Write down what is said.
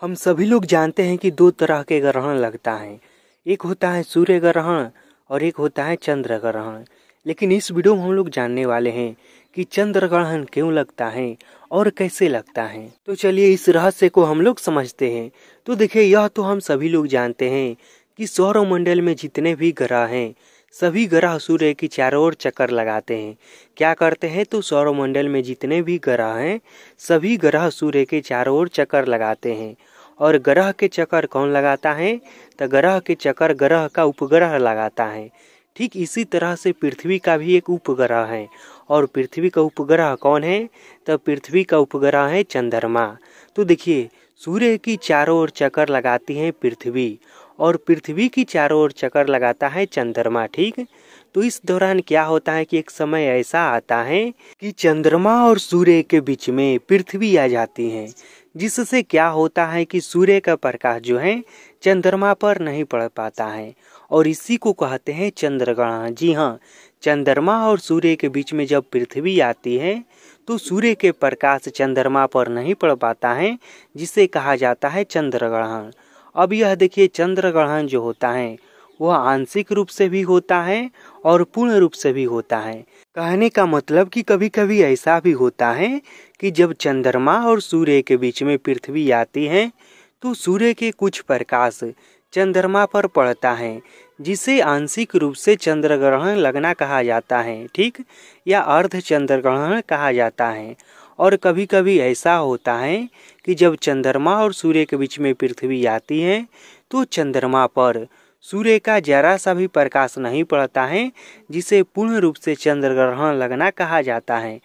हम सभी लोग जानते हैं कि दो तरह के ग्रहण लगता है एक होता है सूर्य ग्रहण और एक होता है चंद्र ग्रहण लेकिन इस वीडियो में हम लोग जानने वाले हैं कि चंद्र ग्रहण क्यों लगता है और कैसे लगता है तो चलिए इस रहस्य को हम लोग समझते हैं तो देखिए यह तो हम सभी लोग जानते हैं कि सौर में जितने भी ग्रह हैं सभी ग्रह सूर्य की चारों ओर चक्कर लगाते हैं क्या करते हैं तो सौरमंडल में जितने भी ग्रह हैं सभी ग्रह सूर्य के चारों ओर चक्कर लगाते हैं और ग्रह के चक्कर कौन लगाता है तो ग्रह के चक्कर ग्रह का उपग्रह लगाता है ठीक इसी तरह से पृथ्वी का भी एक उपग्रह है और पृथ्वी का उपग्रह कौन है तो पृथ्वी का उपग्रह है चंद्रमा तो देखिए सूर्य की चारों ओर चक्कर लगाती है पृथ्वी और पृथ्वी की चारों ओर चक्कर लगाता है चंद्रमा ठीक तो इस दौरान क्या होता है कि एक समय ऐसा आता है कि चंद्रमा और सूर्य के बीच में पृथ्वी आ जाती है जिससे क्या होता है कि सूर्य का प्रकाश जो है चंद्रमा पर नहीं पड़ पाता है और इसी को कहते हैं चंद्रग्रहण जी हाँ चंद्रमा और सूर्य के बीच में जब पृथ्वी आती है तो सूर्य के प्रकाश चंद्रमा पर नहीं पड़ पाता है जिसे कहा जाता है चंद्रग्रहण अब यह देखिए चंद्र ग्रहण जो होता है वह आंशिक रूप से भी होता है और पूर्ण रूप से भी होता है कहने का मतलब कि कभी कभी ऐसा भी होता है कि जब चंद्रमा और सूर्य के बीच में पृथ्वी आती है तो सूर्य के कुछ प्रकाश चंद्रमा पर पड़ता है जिसे आंशिक रूप से चंद्र ग्रहण लगना कहा जाता है ठीक या अर्ध चंद्र ग्रहण कहा जाता है और कभी कभी ऐसा होता है कि जब चंद्रमा और सूर्य के बीच में पृथ्वी आती है तो चंद्रमा पर सूर्य का जरा सा भी प्रकाश नहीं पड़ता है जिसे पूर्ण रूप से चंद्र ग्रहण लगना कहा जाता है